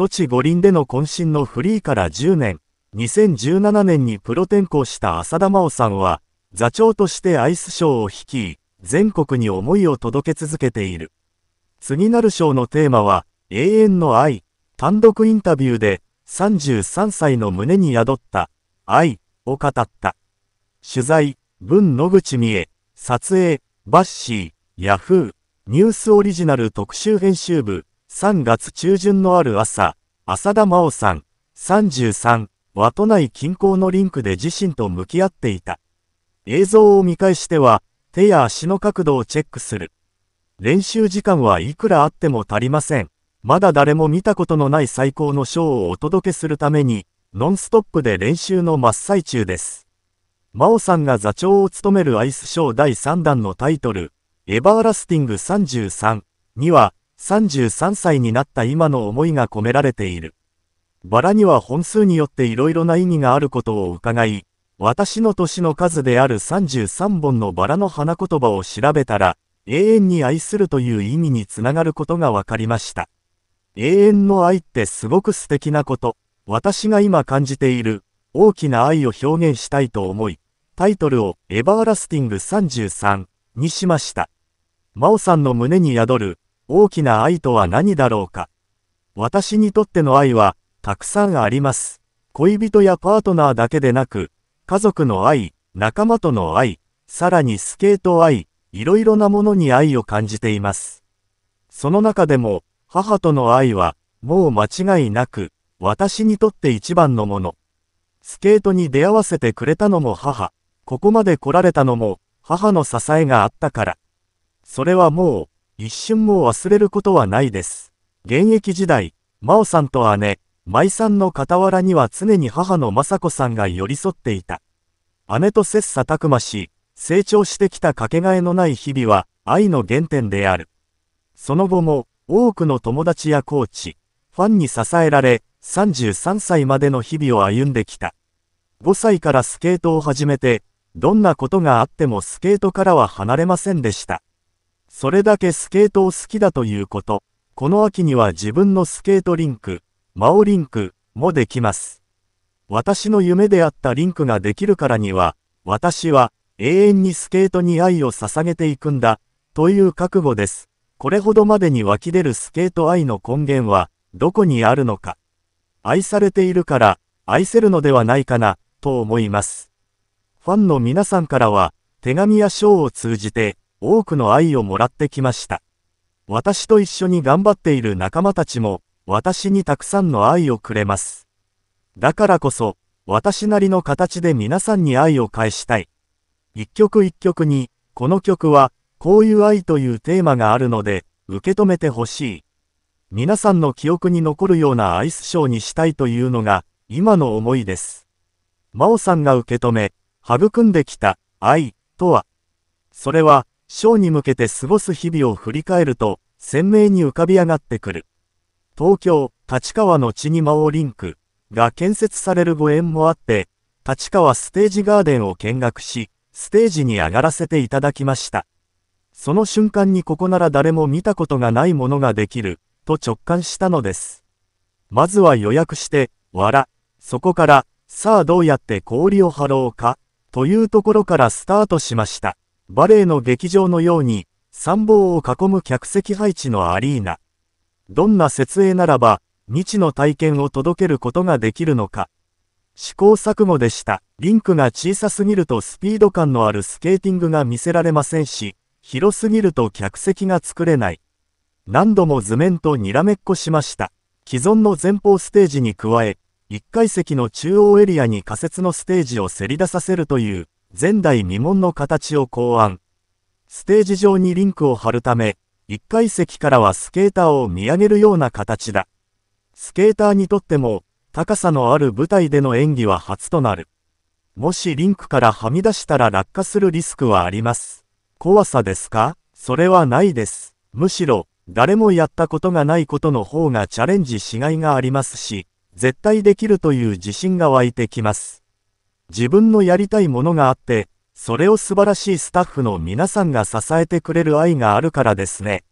ソチ五輪での渾身のフリーから10年、2017年にプロ転向した浅田真央さんは、座長としてアイスショーを率い、全国に思いを届け続けている。次なる賞のテーマは、永遠の愛、単独インタビューで、33歳の胸に宿った、愛、を語った。取材、文野口美恵、撮影、バッシー、ヤフー、ニュースオリジナル特集編集部、3月中旬のある朝、浅田真央さん、33は都内近郊のリンクで自身と向き合っていた。映像を見返しては、手や足の角度をチェックする。練習時間はいくらあっても足りません。まだ誰も見たことのない最高のショーをお届けするために、ノンストップで練習の真っ最中です。真央さんが座長を務めるアイスショー第3弾のタイトル、エバーラスティング33には、33歳になった今の思いが込められている。バラには本数によっていろいろな意味があることを伺い、私の年の数である33本のバラの花言葉を調べたら、永遠に愛するという意味につながることが分かりました。永遠の愛ってすごく素敵なこと、私が今感じている大きな愛を表現したいと思い、タイトルをエバーラスティング33にしました。マ央さんの胸に宿る大きな愛とは何だろうか。私にとっての愛は、たくさんあります。恋人やパートナーだけでなく、家族の愛、仲間との愛、さらにスケート愛、いろいろなものに愛を感じています。その中でも、母との愛は、もう間違いなく、私にとって一番のもの。スケートに出会わせてくれたのも母、ここまで来られたのも、母の支えがあったから。それはもう、一瞬も忘れることはないです。現役時代、真央さんと姉、舞さんの傍らには常に母の雅子さんが寄り添っていた。姉と切磋琢磨し、成長してきたかけがえのない日々は愛の原点である。その後も、多くの友達やコーチ、ファンに支えられ、33歳までの日々を歩んできた。5歳からスケートを始めて、どんなことがあってもスケートからは離れませんでした。それだけスケートを好きだということ。この秋には自分のスケートリンク、マオリンクもできます。私の夢であったリンクができるからには、私は永遠にスケートに愛を捧げていくんだ、という覚悟です。これほどまでに湧き出るスケート愛の根源は、どこにあるのか。愛されているから、愛せるのではないかな、と思います。ファンの皆さんからは、手紙や賞を通じて、多くの愛をもらってきました。私と一緒に頑張っている仲間たちも、私にたくさんの愛をくれます。だからこそ、私なりの形で皆さんに愛を返したい。一曲一曲に、この曲は、こういう愛というテーマがあるので、受け止めてほしい。皆さんの記憶に残るようなアイスショーにしたいというのが、今の思いです。真央さんが受け止め、育んできた愛とは、それは、ショーに向けて過ごす日々を振り返ると、鮮明に浮かび上がってくる。東京、立川の地に魔王リンクが建設されるご縁もあって、立川ステージガーデンを見学し、ステージに上がらせていただきました。その瞬間にここなら誰も見たことがないものができる、と直感したのです。まずは予約して、わら、そこから、さあどうやって氷を張ろうか、というところからスタートしました。バレエの劇場のように、参謀を囲む客席配置のアリーナ。どんな設営ならば、未知の体験を届けることができるのか。試行錯誤でした。リンクが小さすぎるとスピード感のあるスケーティングが見せられませんし、広すぎると客席が作れない。何度も図面とにらめっこしました。既存の前方ステージに加え、1階席の中央エリアに仮設のステージをせり出させるという、前代未聞の形を考案。ステージ上にリンクを張るため、1階席からはスケーターを見上げるような形だ。スケーターにとっても、高さのある舞台での演技は初となる。もしリンクからはみ出したら落下するリスクはあります。怖さですかそれはないです。むしろ、誰もやったことがないことの方がチャレンジしがいがありますし、絶対できるという自信が湧いてきます。自分のやりたいものがあって、それを素晴らしいスタッフの皆さんが支えてくれる愛があるからですね。